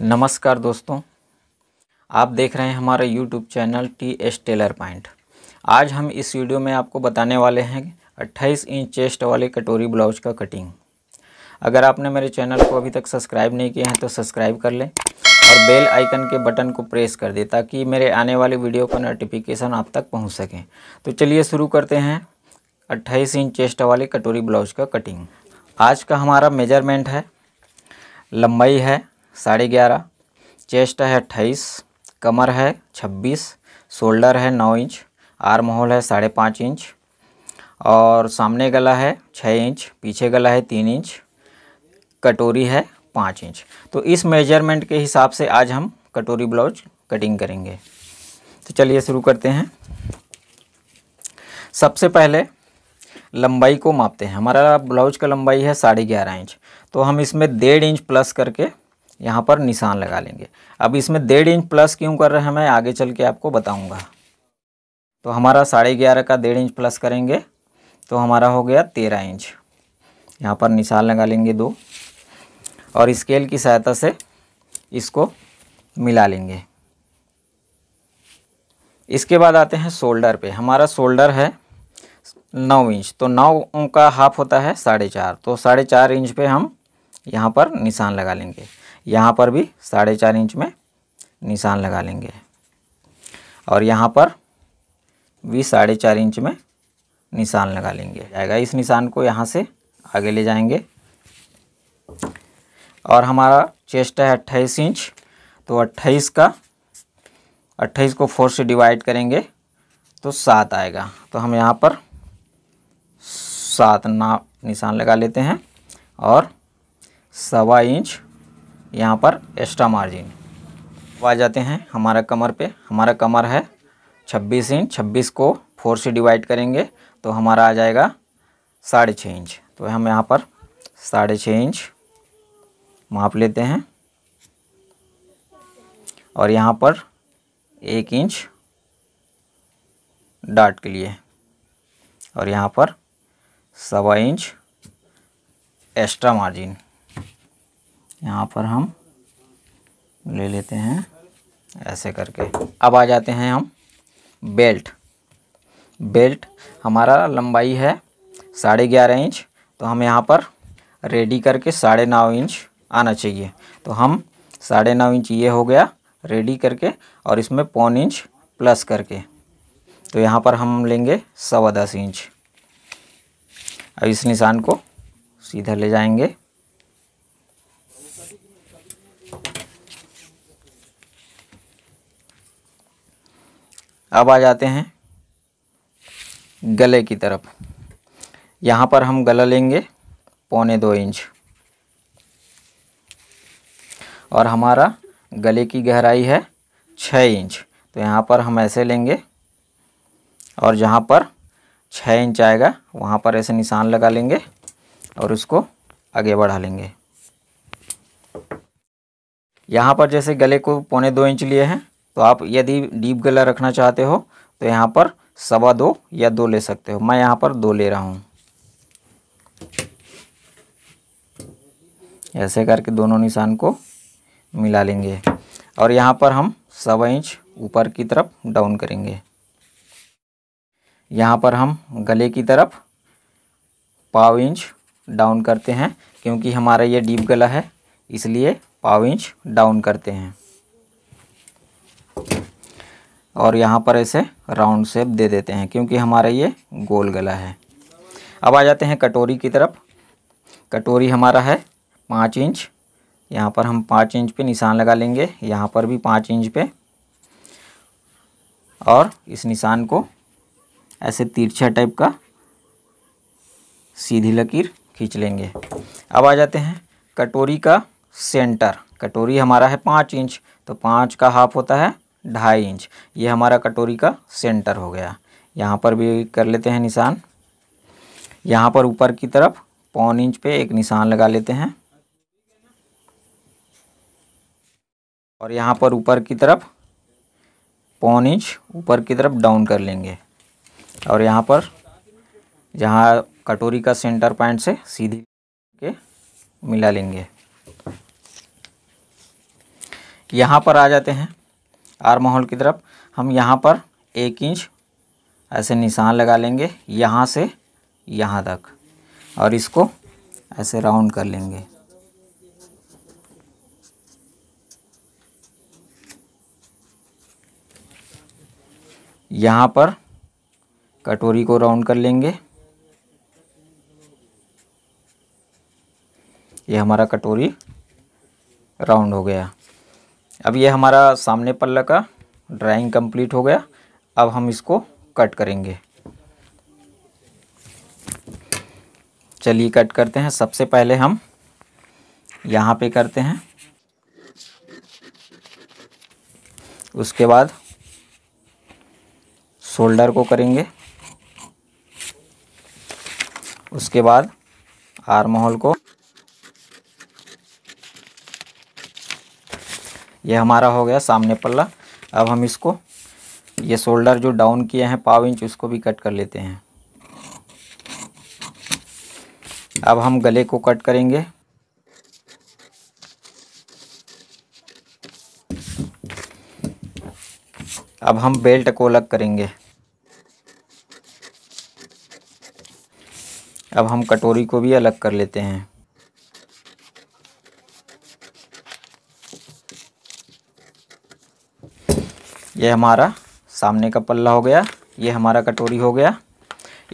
नमस्कार दोस्तों आप देख रहे हैं हमारा YouTube channel T S Taylor point आज हम इस वीडियो में आपको बताने वाले हैं 28 इंच चेस्ट वाले कटोरी ब्लाउज का कटिंग अगर आपने मेरे चैनल को अभी तक सब्सक्राइब नहीं किया है तो सब्सक्राइब कर लें और बेल आइकन के बटन को प्रेस कर दें ताकि मेरे आने वाले वीडियो का नोटिफिकेशन आप तक पहुँच सकें तो चलिए शुरू करते हैं अट्ठाईस इंच चेस्ट वाले कटोरी ब्लाउज का कटिंग आज का हमारा मेजरमेंट है लंबाई है साढ़े ग्यारह चेस्ट है अट्ठाईस कमर है छब्बीस शोल्डर है नौ इंच आर्म होल है साढ़े पाँच इंच और सामने गला है छः इंच पीछे गला है तीन इंच कटोरी है पाँच इंच तो इस मेजरमेंट के हिसाब से आज हम कटोरी ब्लाउज कटिंग करेंगे तो चलिए शुरू करते हैं सबसे पहले लंबाई को मापते हैं हमारा ब्लाउज का लंबाई है साढ़े ग्यारह इंच तो हम इसमें डेढ़ इंच प्लस करके यहाँ पर निशान लगा लेंगे अब इसमें डेढ़ इंच प्लस क्यों कर रहे हैं मैं आगे चल के आपको बताऊँगा तो हमारा साढ़े ग्यारह का डेढ़ इंच प्लस करेंगे तो हमारा हो गया तेरह इंच यहाँ पर निशान लगा लेंगे दो और स्केल की सहायता से इसको मिला लेंगे इसके बाद आते हैं शोल्डर पे हमारा शोल्डर है नौ इंच तो नौ का हाफ होता है साढ़े चार तो साढ़े चार इंच पे हम यहाँ पर निशान लगा लेंगे यहाँ पर भी साढ़े चार इंच में निशान लगा लेंगे और यहाँ पर भी साढ़े चार इंच में निशान लगा लेंगे जाएगा इस निशान को यहाँ से आगे ले जाएंगे और हमारा चेस्ट है अट्ठाईस इंच तो अट्ठाईस का अट्ठाईस को फोर से डिवाइड करेंगे तो सात आएगा तो हम यहाँ पर सात ना निशान लगा लेते हैं और सवा इंच यहाँ पर एक्स्ट्रा मार्जिन आ जाते हैं हमारा कमर पे हमारा कमर है 26 इंच 26 को फोर से डिवाइड करेंगे तो हमारा आ जाएगा साढ़े छः इंच तो हम यहाँ पर साढ़े छः इंच माप लेते हैं और यहाँ पर एक इंच डाट के लिए और यहाँ पर सवा इंच एक्स्ट्रा मार्जिन यहाँ पर हम ले लेते हैं ऐसे करके अब आ जाते हैं हम बेल्ट बेल्ट हमारा लंबाई है साढ़े ग्यारह इंच तो हम यहाँ पर रेडी करके साढ़े नौ इंच आना चाहिए तो हम साढ़े नौ इंच ये हो गया रेडी करके और इसमें पौन इंच प्लस करके तो यहाँ पर हम लेंगे सवा दस इंच अब इस निशान को सीधा ले जाएंगे अब आ जाते हैं गले की तरफ यहाँ पर हम गला लेंगे पौने दो इंच और हमारा गले की गहराई है छः इंच तो यहाँ पर हम ऐसे लेंगे और जहाँ पर छः इंच आएगा वहाँ पर ऐसे निशान लगा लेंगे और उसको आगे बढ़ा लेंगे यहाँ पर जैसे गले को पौने दो इंच लिए हैं तो आप यदि डीप गला रखना चाहते हो तो यहाँ पर सवा दो या दो ले सकते हो मैं यहाँ पर दो ले रहा हूँ ऐसे करके दोनों निशान को मिला लेंगे और यहाँ पर हम सवा इंच ऊपर की तरफ डाउन करेंगे यहाँ पर हम गले की तरफ पाव इंच डाउन करते हैं क्योंकि हमारा ये डीप गला है इसलिए पाव इंच डाउन करते हैं और यहाँ पर इसे राउंड शेप दे देते हैं क्योंकि हमारा ये गोल गला है अब आ जाते हैं कटोरी की तरफ कटोरी हमारा है पाँच इंच यहाँ पर हम पाँच इंच पे निशान लगा लेंगे यहाँ पर भी पाँच इंच पे और इस निशान को ऐसे तिरछा टाइप का सीधी लकीर खींच लेंगे अब आ जाते हैं कटोरी का सेंटर कटोरी हमारा है पाँच इंच तो पाँच का हाफ होता है ढाई इंच ये हमारा कटोरी का सेंटर हो गया यहाँ पर भी कर लेते हैं निशान यहाँ पर ऊपर की तरफ पौन इंच पे एक निशान लगा लेते हैं और यहाँ पर ऊपर की तरफ पौन इंच ऊपर की तरफ डाउन कर लेंगे और यहाँ पर जहाँ कटोरी का सेंटर पॉइंट से सीधी के मिला लेंगे यहाँ पर आ जाते हैं आर्म होल की तरफ हम यहाँ पर एक इंच ऐसे निशान लगा लेंगे यहाँ से यहाँ तक और इसको ऐसे राउंड कर लेंगे यहाँ पर कटोरी को राउंड कर लेंगे ये हमारा कटोरी राउंड हो गया अब ये हमारा सामने पल्ला का ड्राइंग कंप्लीट हो गया अब हम इसको कट करेंगे चलिए कट करते हैं सबसे पहले हम यहाँ पे करते हैं उसके बाद शोल्डर को करेंगे उसके बाद आर्म होल को ये हमारा हो गया सामने पल्ला अब हम इसको ये शोल्डर जो डाउन किए हैं पाव इंच उसको भी कट कर लेते हैं अब हम गले को कट करेंगे अब हम बेल्ट को अलग करेंगे अब हम कटोरी को भी अलग कर लेते हैं ये हमारा सामने का पल्ला हो गया ये हमारा कटोरी हो गया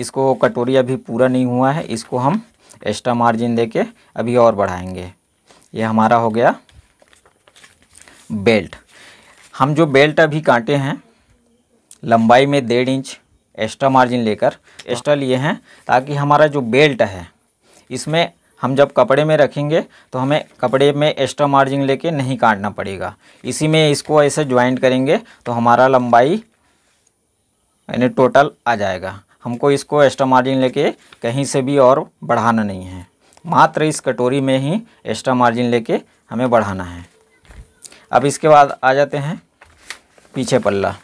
इसको कटोरी अभी पूरा नहीं हुआ है इसको हम एक्स्ट्रा मार्जिन दे के अभी और बढ़ाएंगे ये हमारा हो गया बेल्ट हम जो बेल्ट अभी काटे हैं लंबाई में डेढ़ इंच एक्स्ट्रा मार्जिन लेकर एक्स्ट्रा लिए हैं ताकि हमारा जो बेल्ट है इसमें हम जब कपड़े में रखेंगे तो हमें कपड़े में एक्स्ट्रा मार्जिन लेके नहीं काटना पड़ेगा इसी में इसको ऐसे ज्वाइंट करेंगे तो हमारा लंबाई यानी टोटल आ जाएगा हमको इसको एक्स्ट्रा मार्जिन लेके कहीं से भी और बढ़ाना नहीं है मात्र इस कटोरी में ही एक्स्ट्रा मार्जिन लेके हमें बढ़ाना है अब इसके बाद आ जाते हैं पीछे पल्ला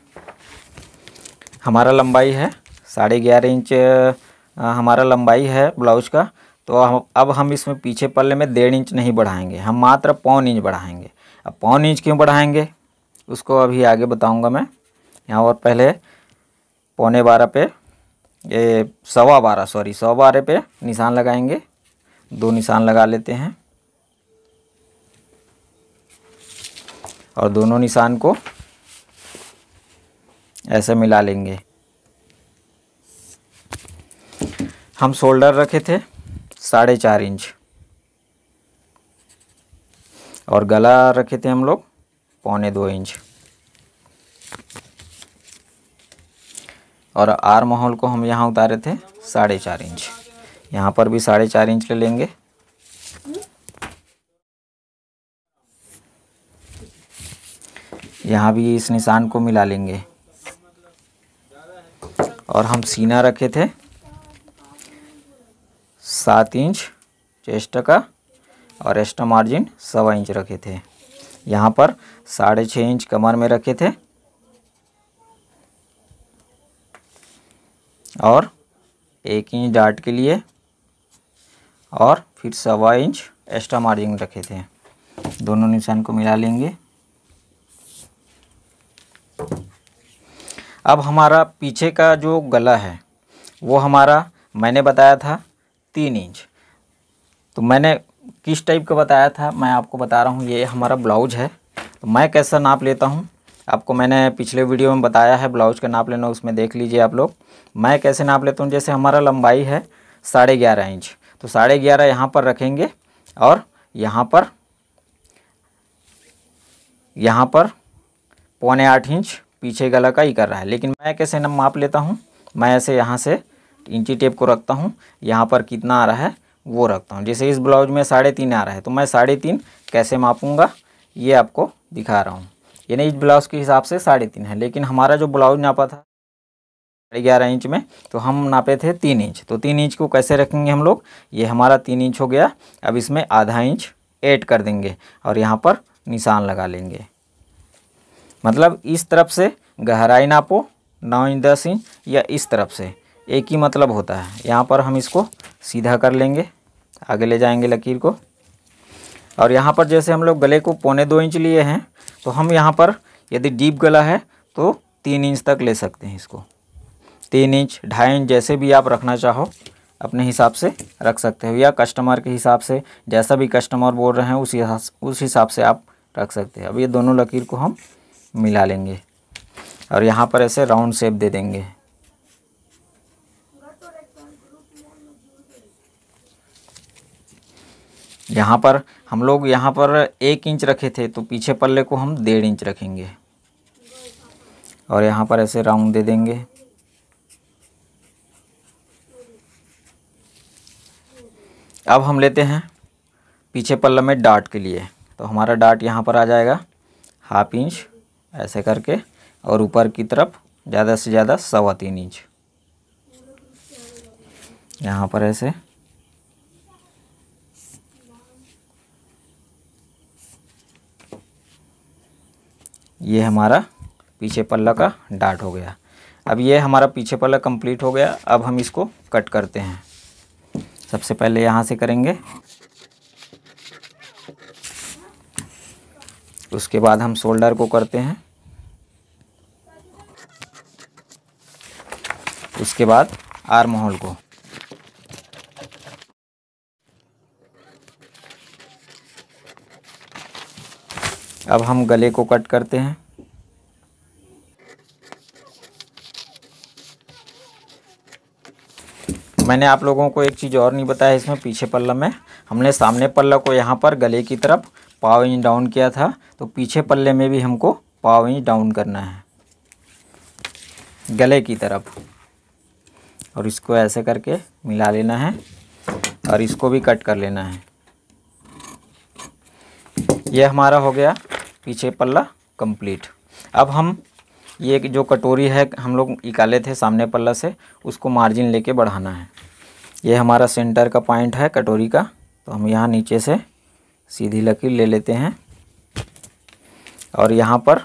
हमारा लंबाई है साढ़े ग्यारह इंच हमारा लंबाई है ब्लाउज का तो हम अब हम इसमें पीछे पल्ले में डेढ़ इंच नहीं बढ़ाएंगे हम मात्र पौन इंच बढ़ाएंगे अब पौन इंच क्यों बढ़ाएंगे उसको अभी आगे बताऊंगा मैं यहाँ और पहले पौने बारह पे ये सवा बारह सॉरी सवा बारह पे निशान लगाएंगे दो निशान लगा लेते हैं और दोनों निशान को ऐसे मिला लेंगे हम शोल्डर रखे थे साढ़े चार इंच और गला रखे थे हम लोग पौने दो इंच और आर माहौल को हम यहाँ उतारे थे साढ़े चार इंच यहाँ पर भी साढ़े चार इंच ले लेंगे यहाँ भी इस निशान को मिला लेंगे और हम सीना रखे थे सात इंच चेस्ट का और एक्स्ट्रा मार्जिन सवा इंच रखे थे यहाँ पर साढ़े छः इंच कमर में रखे थे और एक इंच डाट के लिए और फिर सवा इंच एक्स्ट्रा मार्जिन रखे थे दोनों निशान को मिला लेंगे अब हमारा पीछे का जो गला है वो हमारा मैंने बताया था तीन इंच तो मैंने किस टाइप का बताया था मैं आपको बता रहा हूँ ये हमारा ब्लाउज है तो मैं कैसा नाप लेता हूँ आपको मैंने पिछले वीडियो में बताया है ब्लाउज का नाप लेना उसमें देख लीजिए आप लोग मैं कैसे नाप लेता हूँ जैसे हमारा लंबाई है साढ़े ग्यारह इंच तो साढ़े ग्यारह यहाँ पर रखेंगे और यहाँ पर यहाँ पर पौने आठ इंच पीछे गला का ही कर रहा है लेकिन मैं कैसे नाप लेता हूँ मैं ऐसे यहाँ से इंची टेप को रखता हूँ यहाँ पर कितना आ रहा है वो रखता हूँ जैसे इस ब्लाउज में साढ़े तीन आ रहा है तो मैं साढ़े तीन कैसे मापूँगा ये आपको दिखा रहा हूँ यानी इस ब्लाउज़ के हिसाब से साढ़े तीन है लेकिन हमारा जो ब्लाउज नापा था साढ़े ग्यारह इंच में तो हम नापे थे तीन इंच तो तीन इंच को कैसे रखेंगे हम लोग ये हमारा तीन इंच हो गया अब इसमें आधा इंच ऐड कर देंगे और यहाँ पर निशान लगा लेंगे मतलब इस तरफ से गहराई नापो नौ इंच दस इंच या इस तरफ से एक ही मतलब होता है यहाँ पर हम इसको सीधा कर लेंगे आगे ले जाएंगे लकीर को और यहाँ पर जैसे हम लोग गले को पौने दो इंच लिए हैं तो हम यहाँ पर यदि डीप गला है तो तीन इंच तक ले सकते हैं इसको तीन इंच ढाई इंच जैसे भी आप रखना चाहो अपने हिसाब से रख सकते हो या कस्टमर के हिसाब से जैसा भी कस्टमर बोल रहे हैं उसी उस हिसाब से आप रख सकते हैं अब ये दोनों लकीर को हम मिला लेंगे और यहाँ पर ऐसे राउंड शेप दे देंगे यहाँ पर हम लोग यहाँ पर एक इंच रखे थे तो पीछे पल्ले को हम डेढ़ इंच रखेंगे और यहाँ पर ऐसे राउंड दे देंगे अब हम लेते हैं पीछे पल्ला में डाट के लिए तो हमारा डाट यहाँ पर आ जाएगा हाफ इंच ऐसे करके और ऊपर की तरफ ज़्यादा से ज़्यादा सवा तीन इंच यहाँ पर ऐसे ये हमारा पीछे पल्ला का डाट हो गया अब ये हमारा पीछे पल्ला कंप्लीट हो गया अब हम इसको कट करते हैं सबसे पहले यहाँ से करेंगे उसके बाद हम शोल्डर को करते हैं उसके बाद आर्म होल को अब हम गले को कट करते हैं मैंने आप लोगों को एक चीज़ और नहीं बताया इसमें पीछे पल्ला में हमने सामने पल्ला को यहाँ पर गले की तरफ पाव इंच डाउन किया था तो पीछे पल्ले में भी हमको पाव इंच डाउन करना है गले की तरफ और इसको ऐसे करके मिला लेना है और इसको भी कट कर लेना है यह हमारा हो गया पीछे पल्ला कंप्लीट अब हम ये जो कटोरी है हम लोग निकाले थे सामने पल्ला से उसको मार्जिन लेके बढ़ाना है ये हमारा सेंटर का पॉइंट है कटोरी का तो हम यहाँ नीचे से सीधी लकीर ले लेते हैं और यहाँ पर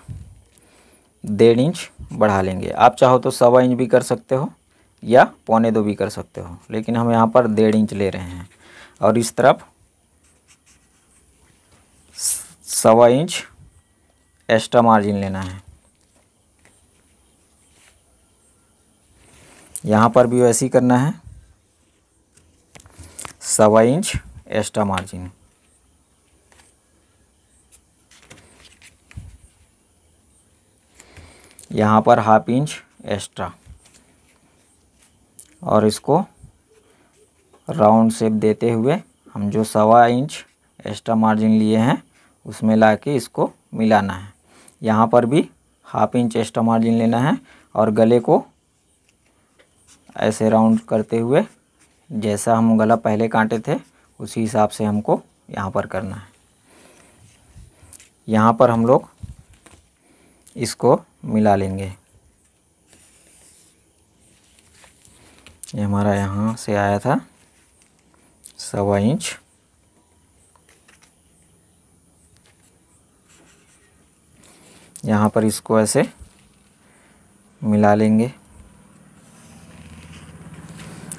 डेढ़ इंच बढ़ा लेंगे आप चाहो तो सवा इंच भी कर सकते हो या पौने दो भी कर सकते हो लेकिन हम यहाँ पर डेढ़ इंच ले रहे हैं और इस तरफ सवा इंच एक्स्ट्रा मार्जिन लेना है यहाँ पर भी वैसे ही करना है सवा इंच एक्स्ट्रा मार्जिन यहाँ पर हाफ इंच एक्स्ट्रा और इसको राउंड शेप देते हुए हम जो सवा इंच एक्स्ट्रा मार्जिन लिए हैं उसमें ला के इसको मिलाना है यहाँ पर भी हाफ इंच एक्स्ट्रा मार्जिन लेना है और गले को ऐसे राउंड करते हुए जैसा हम गला पहले काटे थे उसी हिसाब से हमको यहाँ पर करना है यहाँ पर हम लोग इसको मिला लेंगे ये यह हमारा यहाँ से आया था सवा इंच यहाँ पर इसको ऐसे मिला लेंगे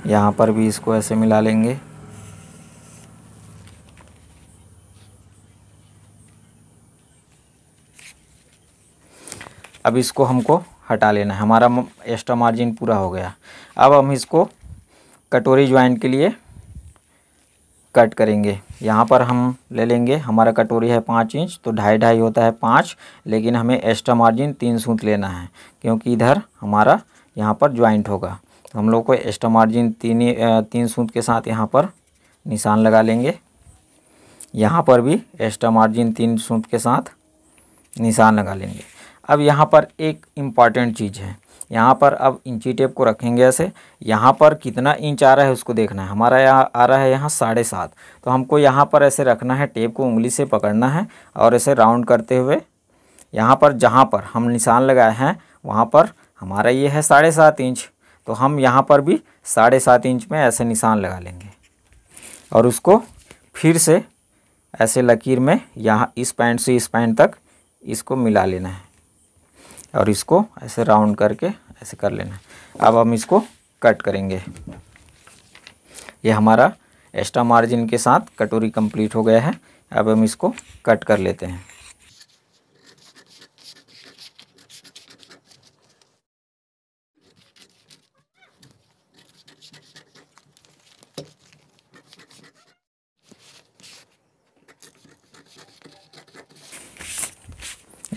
यहाँ पर भी इसको ऐसे मिला लेंगे अब इसको हमको हटा लेना है हमारा एक्स्ट्रा मार्जिन पूरा हो गया अब हम इसको कटोरी ज्वाइंट के लिए कट करेंगे यहाँ पर हम ले लेंगे हमारा कटोरी है पाँच इंच तो ढाई ढाई होता है पाँच लेकिन हमें एक्स्ट्रा मार्जिन तीन सूत लेना है क्योंकि इधर हमारा यहाँ पर ज्वाइंट होगा तो हम लोग को एक्स्ट्रा मार्जिन तीन तीन सूत के साथ यहाँ पर निशान लगा लेंगे यहाँ पर भी एक्स्ट्रा मार्जिन तीन सूत के साथ निशान लगा लेंगे अब यहाँ पर एक इम्पॉर्टेंट चीज़ है यहाँ पर अब इंची टेप को रखेंगे ऐसे यहाँ पर कितना इंच आ रहा है उसको देखना है हमारा यहाँ आ रहा है यहाँ साढ़े सात तो हमको यहाँ पर ऐसे रखना है टेप को उंगली से पकड़ना है और ऐसे राउंड करते हुए यहाँ पर जहाँ पर हम निशान लगाए हैं वहाँ पर हमारा ये है साढ़े सात इंच तो हम यहाँ पर भी साढ़े सात इंच में ऐसे निशान लगा लेंगे और उसको फिर से ऐसे लकीर में यहाँ इस पैंट से इस पैंट तक इसको मिला लेना है और इसको ऐसे राउंड करके ऐसे कर लेना अब हम इसको कट करेंगे ये हमारा एक्स्ट्रा मार्जिन के साथ कटोरी कंप्लीट हो गया है अब हम इसको कट कर लेते हैं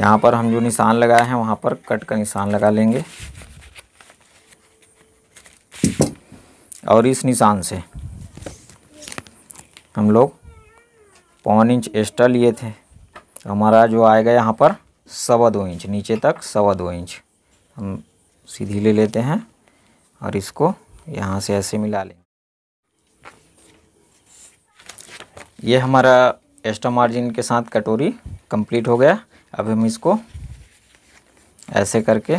यहाँ पर हम जो निशान लगाए हैं वहाँ पर कट का निशान लगा लेंगे और इस निशान से हम लोग पौन इंच एक्स्ट्रा लिए थे हमारा जो आएगा यहाँ पर सवा दो इंच नीचे तक सवा दो इंच हम सीधी ले लेते हैं और इसको यहाँ से ऐसे मिला लें ये हमारा एक्स्ट्रा मार्जिन के साथ कटोरी कंप्लीट हो गया अब हम इसको ऐसे करके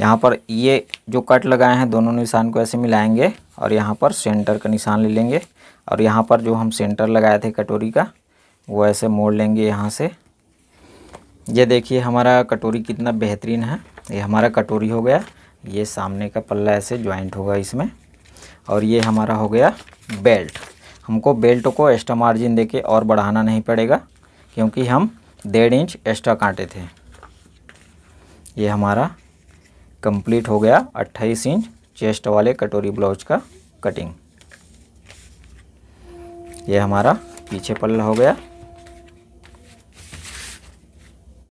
यहाँ पर ये जो कट लगाए हैं दोनों निशान को ऐसे मिलाएंगे और यहाँ पर सेंटर का निशान ले लेंगे और यहाँ पर जो हम सेंटर लगाए थे कटोरी का वो ऐसे मोड़ लेंगे यहाँ से ये देखिए हमारा कटोरी कितना बेहतरीन है ये हमारा कटोरी हो गया ये सामने का पल्ला ऐसे ज्वाइंट होगा इसमें और ये हमारा हो गया बेल्ट हमको बेल्ट को एक्स्ट्रा मार्जिन देके और बढ़ाना नहीं पड़ेगा क्योंकि हम डेढ़ इंच एक्स्ट्रा काटे थे ये हमारा कंप्लीट हो गया 28 इंच चेस्ट वाले कटोरी ब्लाउज का कटिंग ये हमारा पीछे पल्ला हो गया